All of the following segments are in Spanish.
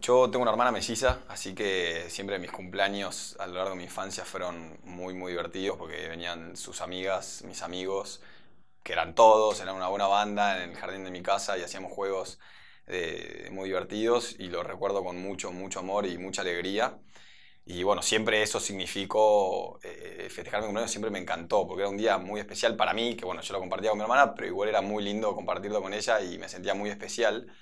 Yo tengo una hermana melliza, así que siempre mis cumpleaños a lo largo de mi infancia fueron muy, muy divertidos porque venían sus amigas, mis amigos, que eran todos, eran una buena banda en el jardín de mi casa y hacíamos juegos eh, muy divertidos y los recuerdo con mucho, mucho amor y mucha alegría. Y bueno, siempre eso significó, eh, festejar mi cumpleaños siempre me encantó, porque era un día muy especial para mí, que bueno, yo lo compartía con mi hermana, pero igual era muy lindo compartirlo con ella y me sentía muy especial.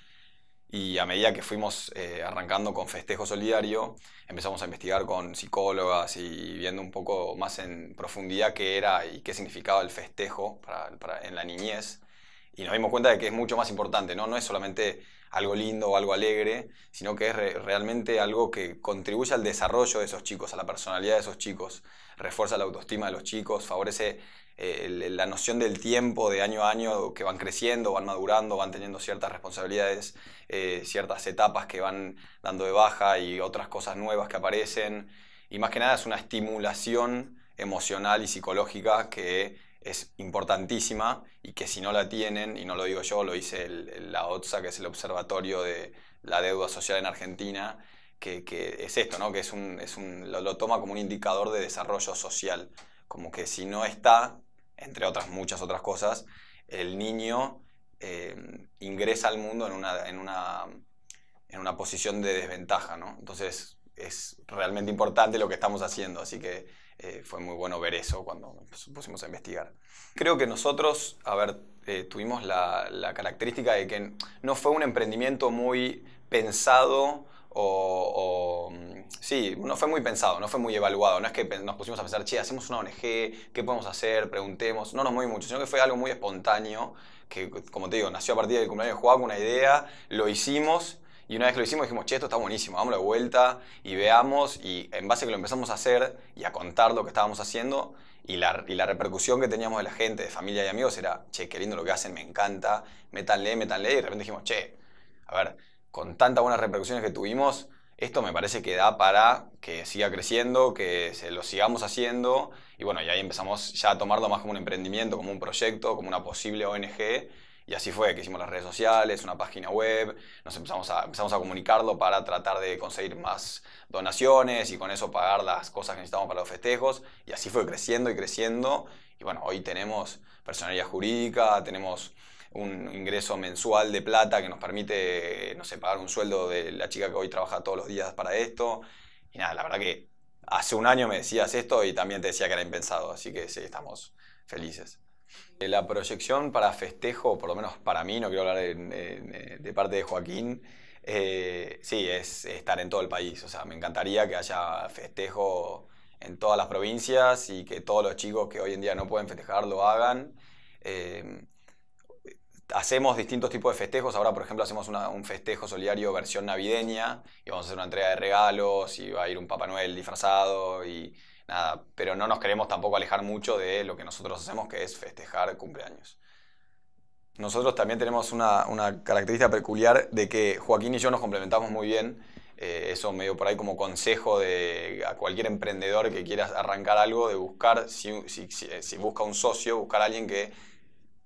Y a medida que fuimos eh, arrancando con Festejo Solidario, empezamos a investigar con psicólogas y viendo un poco más en profundidad qué era y qué significaba el festejo en la niñez y nos dimos cuenta de que es mucho más importante, ¿no? No es solamente algo lindo o algo alegre, sino que es realmente algo que contribuye al desarrollo de esos chicos, a la personalidad de esos chicos, refuerza la autoestima de los chicos, favorece eh, la noción del tiempo de año a año que van creciendo, van madurando, van teniendo ciertas responsabilidades, eh, ciertas etapas que van dando de baja y otras cosas nuevas que aparecen. Y más que nada es una estimulación emocional y psicológica que es importantísima y que si no la tienen, y no lo digo yo, lo dice la OTSA, que es el Observatorio de la Deuda Social en Argentina, que, es esto, ¿no? que es lo, toma como un indicador de desarrollo social, como que si no está, entre otras muchas otras cosas, el niño eh, ingresa al mundo en una, en una, en una posición de desventaja. ¿no? Entonces, es realmente importante lo que estamos haciendo, así que eh, fue muy bueno ver eso cuando nos pusimos a investigar. Creo que nosotros, a ver, eh, tuvimos la, característica de que no fue un emprendimiento muy pensado o, mm, Sí, no fue muy pensado, no fue muy evaluado, no es que nos pusimos a pensar, che, hacemos una ONG, ¿qué podemos hacer? Preguntemos, no nos movimos mucho, sino que fue algo muy espontáneo, que como te digo, nació a partir del cumpleaños de Juan, una idea, lo hicimos y una vez que lo hicimos dijimos, che, esto está buenísimo, vámonos de vuelta y veamos. Y en base a que lo empezamos a hacer y a contar lo que estábamos haciendo y la, repercusión que teníamos de la gente, de familia y amigos, era, che, qué lindo lo que hacen, me encanta, métanle, métanle. Y de repente dijimos, che, a ver, con tantas buenas repercusiones que tuvimos, esto me parece que da para que siga creciendo, que se lo sigamos haciendo. Y bueno, y ahí empezamos ya a tomarlo más como un emprendimiento, como un proyecto, como una posible ONG y así fue, que hicimos las redes sociales, una página web, nos empezamos a, empezamos a comunicarlo para tratar de conseguir más donaciones y con eso pagar las cosas que necesitamos para los festejos. Y así fue creciendo y creciendo. Y bueno, hoy tenemos personalidad jurídica, tenemos un ingreso mensual de plata que nos permite, no sé, pagar un sueldo de la chica que hoy trabaja todos los días para esto. Y nada, la verdad que hace un año me decías esto y también te decía que era impensado, así que sí, estamos felices. Eh, la proyección para festejo, por lo menos para mí, no quiero hablar eh, de, parte de Joaquín, eh, sí, es estar en todo el país. O sea, me encantaría que haya festejo en todas las provincias y que todos los chicos que hoy en día no pueden festejar lo hagan. hacemos distintos tipos de festejos. Ahora, por ejemplo, hacemos un festejo solidario versión navideña y vamos a hacer una entrega de regalos y va a ir un Papá Noel disfrazado y pero no nos queremos tampoco alejar mucho de lo que nosotros hacemos, que es festejar cumpleaños. Nosotros también tenemos una, característica peculiar de que Joaquín y yo nos complementamos muy bien. Eh, eso medio por ahí como consejo de, a cualquier emprendedor que quiera arrancar algo, de buscar, si, eh, busca un socio, buscar a alguien que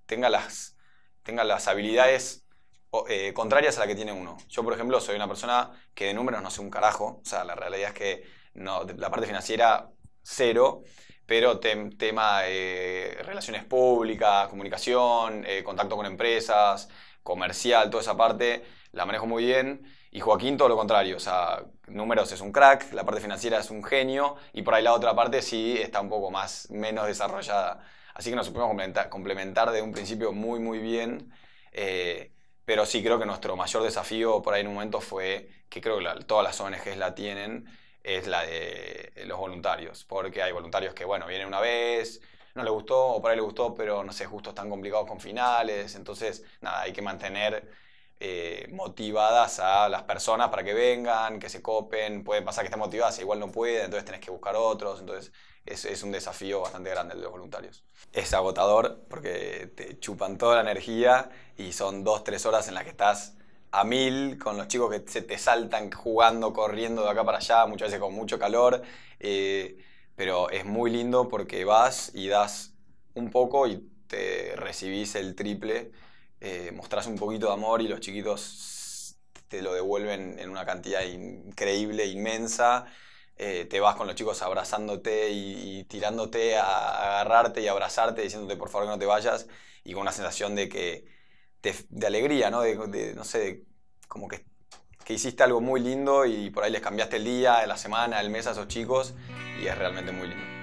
tenga las, tenga las habilidades eh, contrarias a las que tiene uno. Yo, por ejemplo, soy una persona que de números no sé un carajo. O sea, la realidad es que la parte financiera cero, pero tema eh, relaciones públicas, comunicación, eh, contacto con empresas, comercial, toda esa parte, la manejo muy bien. Y Joaquín todo lo contrario, o sea, números es un crack, la parte financiera es un genio y por ahí la otra parte sí está un poco más, menos desarrollada. Así que nos podemos complementar, de un principio muy, muy bien. Eh, pero sí creo que nuestro mayor desafío por ahí en un momento fue, que creo que todas las ONGs la tienen, es la de eh, los voluntarios, porque hay voluntarios que, bueno, vienen una vez, no le gustó, o para él le gustó, pero no sé, justo están complicados con finales, entonces, nada, hay que mantener eh, motivadas a las personas para que vengan, que se copen, puede pasar que estén motivadas, igual no pueden, entonces tenés que buscar otros, entonces es, es un desafío bastante grande el de los voluntarios. Es agotador porque te chupan toda la energía y son dos, tres horas en las que estás a mil, con los chicos que se te saltan jugando, corriendo de acá para allá, muchas veces con mucho calor, eh, pero es muy lindo porque vas y das un poco y te recibís el triple, eh, mostrás un poquito de amor y los chiquitos te lo devuelven en una cantidad increíble, inmensa. Eh, te vas con los chicos abrazándote y, y, tirándote a agarrarte y abrazarte, diciéndote por favor que no te vayas, y con una sensación de que de, alegría, ¿no? De, no sé, como que, que, hiciste algo muy lindo y por ahí les cambiaste el día, la semana, el mes a esos chicos y es realmente muy lindo.